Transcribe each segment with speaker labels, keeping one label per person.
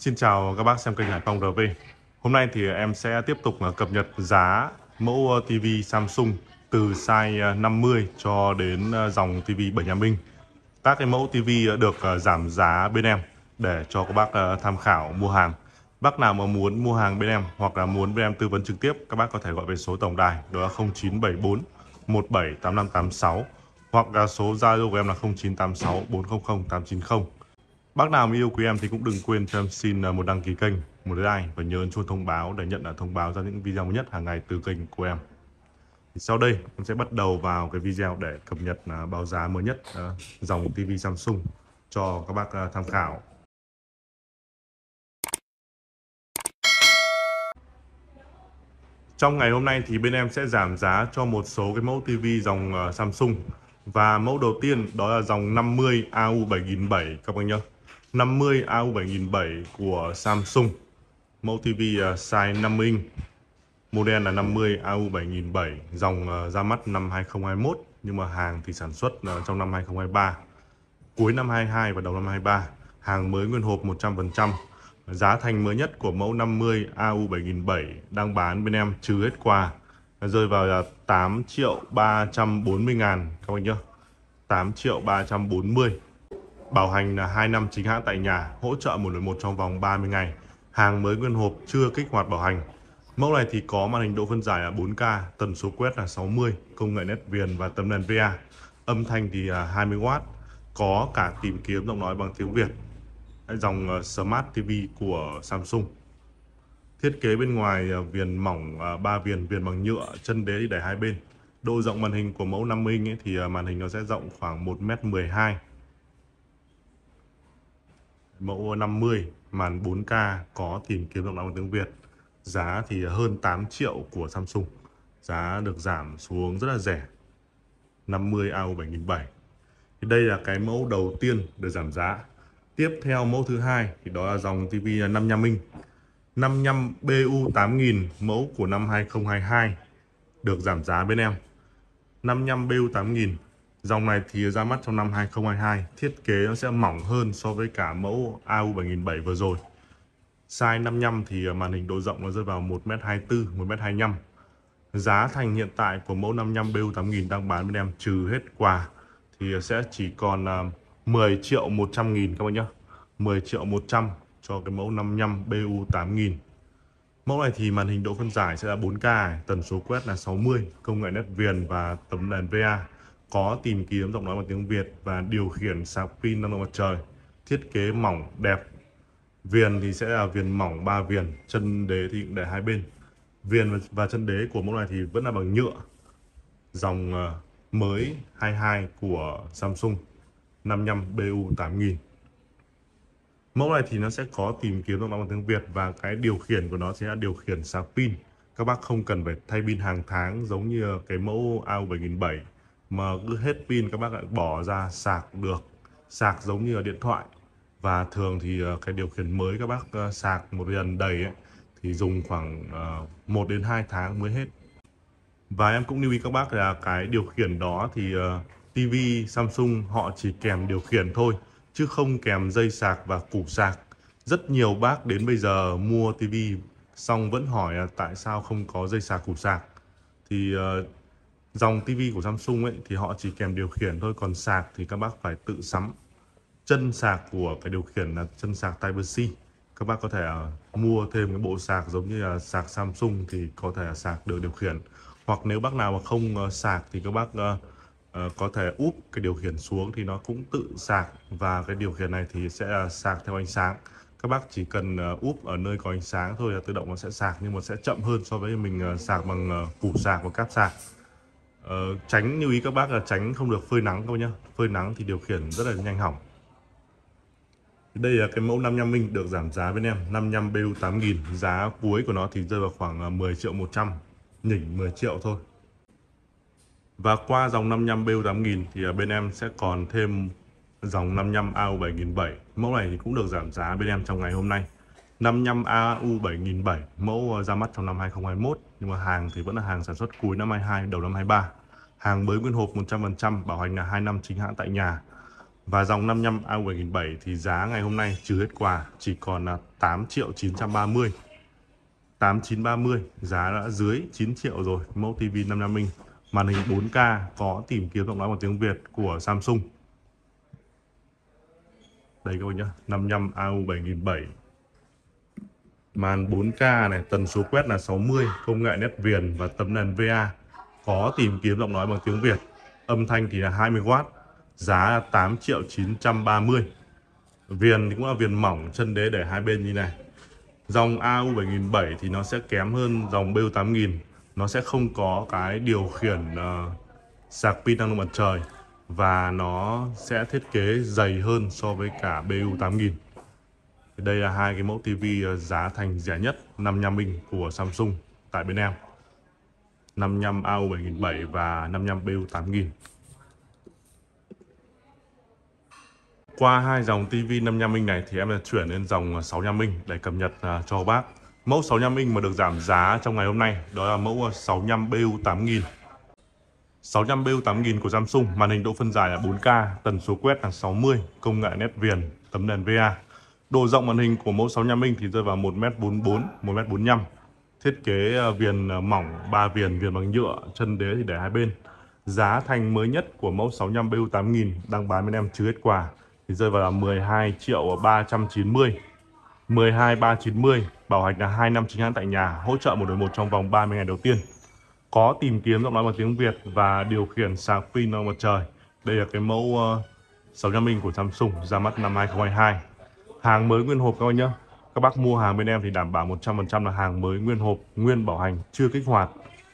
Speaker 1: Xin chào các bác xem kênh Hải Phong RV Hôm nay thì em sẽ tiếp tục ờ, cập nhật giá mẫu ờ, TV Samsung từ size 50 ờ, cho đến dòng TV 75 inch Các cái mẫu TV được giảm giá bên em để cho các bác tham khảo mua hàng Bác nào mà muốn mua hàng bên em hoặc là muốn bên em tư vấn trực tiếp các bác có thể gọi về số tổng đài đó là 0974 178586 hoặc là số Zalo của em là 0986 400 890 Bác nào yêu quý em thì cũng đừng quên cho em xin à, một đăng ký kênh, một like và nhớ ấn chuông thông báo để nhận à, thông báo ra những video mới nhất hàng ngày từ kênh của em. Thì sau đây em sẽ bắt đầu vào cái video để cập nhật à, báo giá mới nhất dòng TV Samsung cho các bác tham khảo. Trong ngày hôm nay thì bên em sẽ giảm giá cho một số cái mẫu TV dòng Samsung và mẫu đầu tiên đó là dòng 50 AU 7007 các bác nhớ 50 AU7007 của Samsung mẫu TV à, size 50 inch model là 50 AU7007 dòng à, ra mắt năm 2021 nhưng mà hàng thì sản xuất à, trong năm 2023 cuối năm 22 và đầu năm 23 hàng mới nguyên hộp 100% giá thành mới nhất của mẫu 50 AU7007 đang bán bên em trừ hết quà rơi vào 8 triệu 340 ngàn các bạn nhớ, 8 triệu 340 bảo hành là 2 năm chính hãng tại nhà, hỗ trợ một đối một trong vòng 30 ngày. Hàng mới nguyên hộp chưa kích hoạt bảo hành. Mẫu này thì có màn hình độ phân giải là 4K, tần số quét là 60, công nghệ nét viền và tấm nền VA. Âm thanh thì 20W, à, có cả tìm kiếm giọng nói bằng tiếng Việt. Dòng à, Smart TV của Samsung. Thiết kế bên ngoài à, viền mỏng 3 viền, viền bằng nhựa, chân đế thì đẩy hai bên. Độ rộng màn hình của mẫu 50 inch thì màn hình nó sẽ rộng khoảng 1m12 mẫu 50 màn 4K có tìm kiếm giọng nói tiếng Việt giá thì hơn 8 triệu của Samsung giá được giảm xuống rất là rẻ 50 AU 7007 thì đây là cái mẫu đầu tiên được giảm giá tiếp theo mẫu thứ hai thì đó là dòng TV 55 inch 55 BU 8000 mẫu của năm 2022 được giảm giá bên em 55 BU 8000 Dòng này thì ra mắt trong năm 2022, thiết kế nó sẽ mỏng hơn so với cả mẫu AU7007 vừa rồi. Size 55 thì màn hình độ rộng nó rơi vào 1m24, 1m25. Giá thành hiện tại của mẫu 55 BU8000 đang bán bên em trừ hết quà thì sẽ chỉ còn 10 à, triệu 100 nghìn các bạn nhé. 10 triệu 100 cho cái mẫu 55 BU8000. Mẫu này thì màn hình độ phân giải sẽ là 4K, tần số quét là 60, công nghệ nét viền và tấm nền VA có tìm kiếm giọng nói bằng tiếng Việt và điều khiển sạc pin năng lượng mặt trời thiết kế mỏng đẹp viền thì sẽ là viền mỏng ba viền chân đế thì cũng để hai bên viền và chân đế của mẫu này thì vẫn là bằng nhựa dòng ờ, mới 22 của Samsung 55BU8000 mẫu này thì nó sẽ có tìm kiếm giọng nói bằng tiếng Việt và cái điều khiển của nó sẽ là điều khiển sạc pin các bác không cần phải thay pin hàng tháng giống như cái mẫu AU7007 mà cứ hết pin các bác lại bỏ ra sạc được sạc giống như là điện thoại và thường thì ờ, cái điều khiển mới các bác ờ, sạc một lần đầy ấy, thì dùng khoảng 1 ờ, đến 2 tháng mới hết và em cũng lưu ý các bác là cái điều khiển đó thì TV Samsung họ chỉ kèm điều khiển thôi chứ không kèm dây sạc và củ sạc rất nhiều bác đến bây giờ mua TV xong vẫn hỏi tại sao không có dây sạc củ sạc thì dòng tivi của Samsung ấy thì họ chỉ kèm điều khiển thôi còn sạc thì các bác phải tự sắm chân sạc của cái điều khiển là chân sạc Type-C các bác có thể à, mua thêm cái bộ sạc giống như là sạc Samsung thì có thể sạc được điều khiển hoặc nếu bác nào mà không à, sạc thì các bác à, có thể úp cái điều khiển xuống thì nó cũng tự sạc và cái điều khiển này thì sẽ uh, sạc theo ánh sáng các bác chỉ cần úp ở nơi có ánh sáng thôi là tự động nó sẽ sạc nhưng mà sẽ chậm hơn so với mình sạc bằng củ sạc và cáp sạc Ờ, tránh lưu ý các bác là tránh không được phơi nắng các bác nhá phơi nắng thì điều khiển rất là nhanh hỏng đây là cái mẫu 55 minh được giảm giá bên em 55 BU 8000 giá cuối của nó thì rơi vào khoảng 10 à, triệu 100 nhỉnh 10 triệu thôi và qua dòng 55 BU 8000 thì à, bên em sẽ còn thêm dòng 55 AU 7007 mẫu này thì cũng được giảm giá bên em trong ngày hôm nay 55 AU7007 mẫu ờ, ra mắt trong năm 2021 nhưng mà hàng thì vẫn là hàng sản xuất cuối năm 22 đầu năm 23 hàng mới nguyên hộp 100% bảo hành là 2 năm chính hãng tại nhà và dòng 55 AU7007 thì giá ngày hôm nay trừ hết quà chỉ còn là 8 triệu 930 8930 giá đã dưới 9 triệu rồi mẫu TV 55 inch màn hình 4K có tìm kiếm giọng nói bằng tiếng Việt của Samsung đây các bạn nhé 55 AU7007 màn 4K này, tần số quét là 60, công nghệ nét viền và tấm nền VA. Có tìm kiếm giọng nói bằng tiếng Việt. Âm thanh thì là 20W, giá là 8 triệu 930. Viền thì cũng là viền mỏng, chân đế để hai bên như này. Dòng AU 7007 thì nó sẽ kém hơn dòng BU 8000. Nó sẽ không có cái điều khiển uh, sạc pin năng lượng mặt trời và nó sẽ thiết kế dày hơn so với cả BU 8000 đây là hai cái mẫu tivi ờ, giá thành rẻ nhất 55 inch của Samsung tại bên em 55 AU 7007 và 55 BU 8000 qua hai dòng TV 55 inch này thì em đã chuyển lên dòng 65 ờ, inch để cập nhật ờ, cho bác. Mẫu 65 inch mà được giảm giá trong ngày hôm nay đó là mẫu 65 BU 8000. 65 BU 8000 của Samsung, màn hình độ phân giải là 4K, tần số quét là 60, công nghệ nét viền, tấm nền VA. Độ rộng màn hình của mẫu 65 inch thì rơi vào 1m44, 1m45. Thiết kế ờ, viền ờ, mỏng, 3 viền, viền bằng nhựa, chân đế thì để hai bên. Giá thành mới nhất của mẫu 65 BU 8000 đang bán bên em trừ hết quà thì rơi vào là 12 triệu 390. 12 390, bảo hành là 2 năm chính hãng tại nhà, hỗ trợ một đối một trong vòng 30 ngày đầu tiên. Có tìm kiếm giọng nói bằng tiếng Việt và điều khiển sạc pin năng mặt trời. Đây là cái mẫu 65 ờ, inch của Samsung ra mắt năm 2022 hàng mới nguyên hộp các bác nhé các bác mua hàng bên em thì đảm bảo 100% là hàng mới nguyên hộp nguyên bảo hành chưa kích hoạt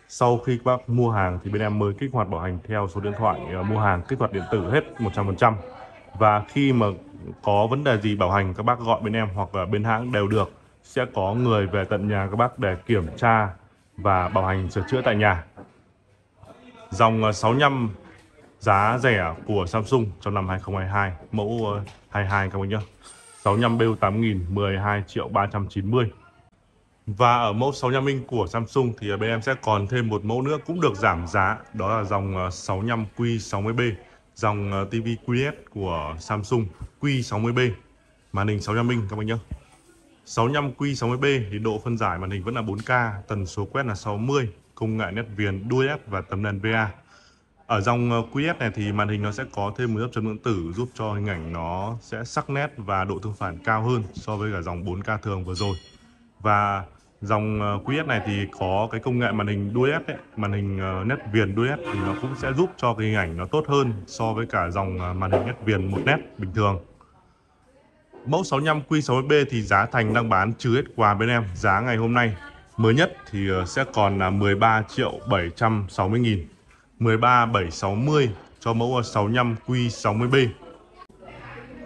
Speaker 1: sau khi các bác mua hàng thì bên em mới kích hoạt bảo hành theo số điện thoại ờ, mua hàng kích hoạt điện tử hết 100% và khi mà có vấn đề gì bảo hành các bác gọi bên em hoặc là bên hãng đều được sẽ có người về tận nhà các bác để kiểm tra và bảo hành sửa chữa tại nhà dòng 65 ờ, giá rẻ của Samsung trong năm 2022 mẫu 22 ờ, các bác nhé 65 BU 8000 12 triệu 390 và ở mẫu 65 inch của Samsung thì bên em sẽ còn thêm một mẫu nữa cũng được giảm giá đó là dòng 65 ờ, Q60B dòng ờ, TV qs của Samsung Q60B màn hình 65 inch các bạn nhé 65 Q60B thì độ phân giải màn hình vẫn là 4K tần số quét là 60 công nghệ nét viền Dual LED và tấm nền VA ở dòng ờ, QF này thì màn hình nó sẽ có thêm một lớp chấm lượng tử giúp cho hình ảnh nó sẽ sắc nét và độ tương phản cao hơn so với cả dòng 4K thường vừa rồi và dòng ờ, QF này thì có cái công nghệ màn hình Dual S đấy, màn hình ờ, nét viền Dual S thì nó cũng sẽ giúp cho cái hình ảnh nó tốt hơn so với cả dòng màn hình nét viền một nét bình thường. Mẫu 65 Q60B thì giá thành đang bán trừ hết quà bên em, giá ngày hôm nay mới nhất thì sẽ còn là 13 triệu 760 nghìn 13760 cho mẫu 65Q60B.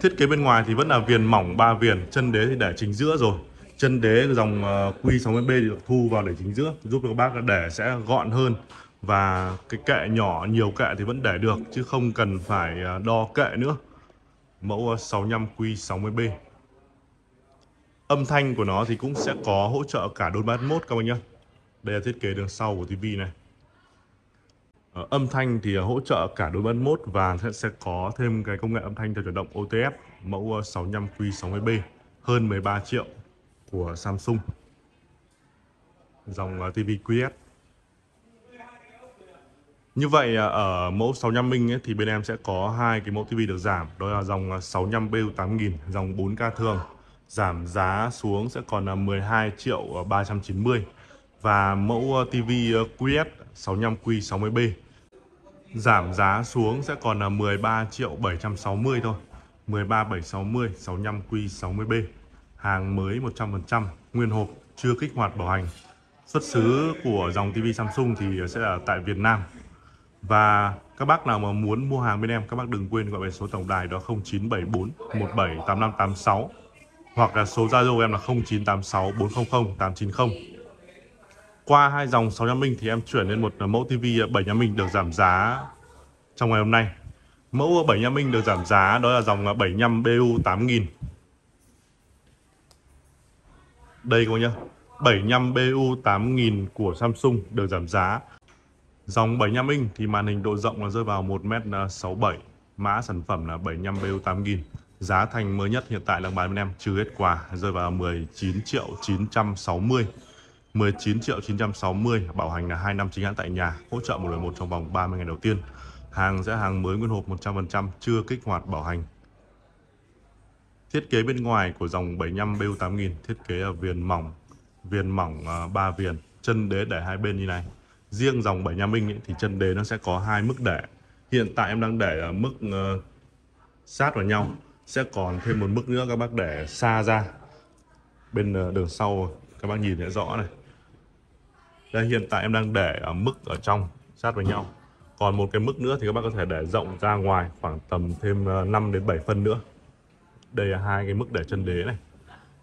Speaker 1: Thiết kế bên ngoài thì vẫn là viền mỏng 3 viền, chân đế thì để chính giữa rồi. Chân đế dòng ờ, Q60B thì được thu vào để chính giữa, giúp các bác để sẽ gọn hơn. Và cái kệ nhỏ, nhiều kệ thì vẫn để được, chứ không cần phải ờ, đo kệ nữa. Mẫu 65Q60B. Ờ, Âm thanh của nó thì cũng sẽ có hỗ trợ cả Dolby Atmos các bác nhé. Đây là thiết kế đường sau của TV này. Ờ, âm thanh thì ờ, hỗ trợ cả đôi band mốt và sẽ có thêm cái công nghệ âm thanh theo chuyển động OTF mẫu 65Q60B ờ, hơn 13 triệu của Samsung dòng TV QS như vậy ở mẫu 65 inch ấy, thì bên em sẽ có hai cái mẫu TV được giảm đó là dòng 65 BU8000 dòng 4K thường giảm giá xuống sẽ còn là 12 triệu 390 và mẫu TV QS 65Q60B giảm giá xuống sẽ còn là 13 triệu 760 thôi 13760 65Q60B hàng mới 100% nguyên hộp chưa kích hoạt bảo hành xuất xứ của dòng TV Samsung thì sẽ là tại Việt Nam và các bác nào mà muốn mua hàng bên em các bác đừng quên gọi về số tổng đài đó 0974 178586 hoặc là số Zalo em là 0986 400 890 qua hai dòng 6 inch thì em chuyển lên một mẫu TV 7 inch được giảm giá trong ngày hôm nay. Mẫu 7 inch được giảm giá đó là dòng 75 BU 8000. Đây các bạn nhá. 75 BU 8000 của Samsung được giảm giá. Dòng 75 inch thì màn hình độ rộng là rơi vào 1m67, mã sản phẩm là 75 BU 8000. Giá thành mới nhất hiện tại đang bán bên em trừ hết quà rơi vào 19 triệu 960 19 triệu 960 bảo hành là 2 năm chính hãng tại nhà hỗ trợ một lần một trong vòng 30 ngày đầu tiên hàng sẽ hàng mới nguyên hộp 100% chưa kích hoạt bảo hành thiết kế bên ngoài của dòng 75 BU 8000 thiết kế là viền mỏng viền mỏng 3 à, viền chân đế để hai bên như này riêng dòng 75 inch thì chân đế nó sẽ có hai mức để hiện tại em đang để ở mức uh, sát vào nhau sẽ còn thêm một mức nữa các bác để xa ra bên ờ, đường sau các bác nhìn thấy rõ này đây hiện tại em đang để ở mức ở trong sát với nhau còn một cái mức nữa thì các bác có thể để rộng ra ngoài khoảng tầm thêm 5 ờ, đến 7 phân nữa đây là hai cái mức để chân đế này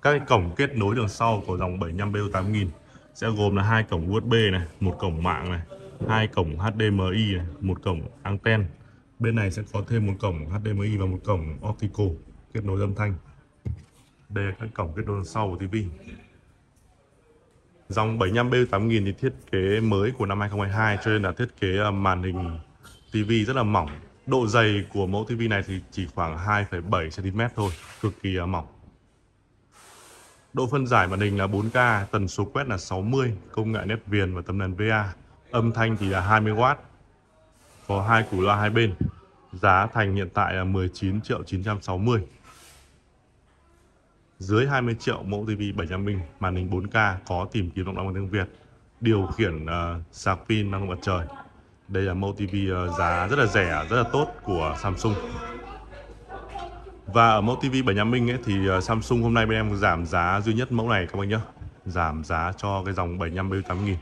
Speaker 1: các cái cổng kết nối đường sau của dòng 75 BU 8000 sẽ gồm là hai cổng USB này một cổng mạng này hai cổng HDMI này, một cổng anten bên này sẽ có thêm một cổng HDMI và một cổng optical kết nối âm thanh đây là các cổng kết nối đường sau của TV Dòng 75B8000 thì thiết kế mới của năm 2022 cho nên là thiết kế ờ, màn hình TV rất là mỏng. Độ dày của mẫu TV này thì chỉ khoảng 2,7 cm thôi, cực kỳ ờ, mỏng. Độ phân giải màn hình là 4K, tần số quét là 60, công nghệ nét viền và tấm nền VA. Âm thanh thì là 20W. Có hai củ loa hai bên. Giá thành hiện tại là 19 triệu 960 dưới 20 triệu mẫu TV 75 inch màn hình 4K có tìm kiếm động năng bằng tiếng Việt điều khiển uh, sạc pin năng lượng mặt trời đây là mẫu TV uh, ờ, giá rất là rẻ rất là tốt của Samsung và ở mẫu TV 75 inch ấy, thì uh, Samsung hôm nay bên em giảm giá duy nhất mẫu này các bạn nhé giảm giá cho cái dòng 75 78 nghìn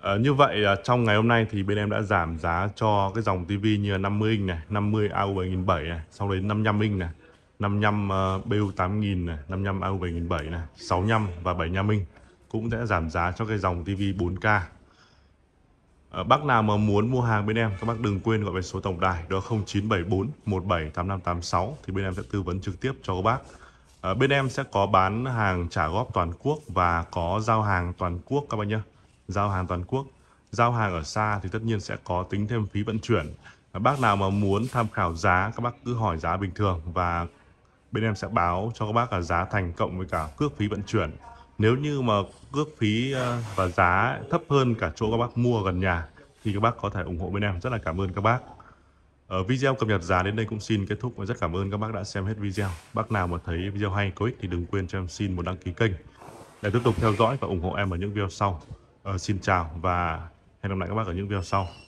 Speaker 1: À, như vậy trong ngày hôm nay thì bên em đã giảm giá cho cái dòng TV như 50 inch này, 50 AU7000 này, sau đấy 55 inch này, 55 uh, BU8000 này, 55 AU7007 này, 65 và 75 inch cũng sẽ giảm giá cho cái dòng TV 4K. À, bác nào mà muốn mua hàng bên em các bác đừng quên gọi về số tổng đài đó 0974 178586 thì bên em sẽ tư vấn trực tiếp cho các bác. À, bên em sẽ có bán hàng trả góp toàn quốc và có giao hàng toàn quốc các bác nhé giao hàng toàn quốc giao hàng ở xa thì tất nhiên sẽ có tính thêm phí vận chuyển bác nào mà muốn tham khảo giá các bác cứ hỏi giá bình thường và bên em sẽ báo cho các bác là giá thành cộng với cả cước phí vận chuyển nếu như mà cước phí ờ, và giá thấp hơn cả chỗ các bác mua gần nhà thì các bác có thể ủng hộ bên em rất là cảm ơn các bác ở ờ, video cập nhật giá đến đây cũng xin kết thúc và rất cảm ơn các bác đã xem hết video bác nào mà thấy video hay có ích thì đừng quên cho em xin một đăng ký kênh để tiếp tục theo dõi và ủng hộ em ở những video sau Ờ, xin chào và hẹn gặp lại các bác ở những video sau